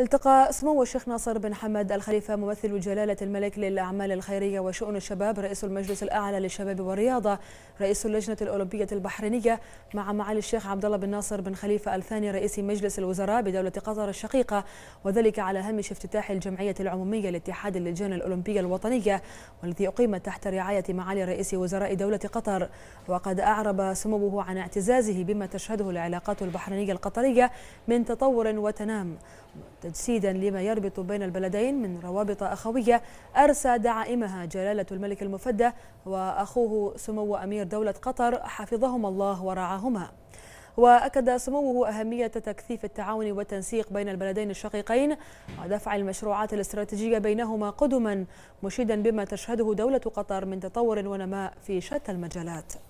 التقى سمو الشيخ ناصر بن حمد الخليفة ممثل جلالة الملك للأعمال الخيرية وشؤون الشباب رئيس المجلس الأعلى للشباب والرياضة رئيس اللجنة الأولمبية البحرينية مع معالي الشيخ عبد الله بن ناصر بن خليفة الثاني رئيس مجلس الوزراء بدولة قطر الشقيقة وذلك على هامش افتتاح الجمعية العمومية لاتحاد اللجان الأولمبية الوطنية والذي أقيمت تحت رعاية معالي رئيس وزراء دولة قطر وقد أعرب سموه عن اعتزازه بما تشهده العلاقات البحرينية القطرية من تطور وتنام تجسيدا لما يربط بين البلدين من روابط أخوية أرسى دعائمها جلالة الملك المفدى وأخوه سمو أمير دولة قطر حفظهما الله ورعاهما وأكد سموه أهمية تكثيف التعاون والتنسيق بين البلدين الشقيقين ودفع المشروعات الاستراتيجية بينهما قدما مشيدا بما تشهده دولة قطر من تطور ونماء في شتى المجالات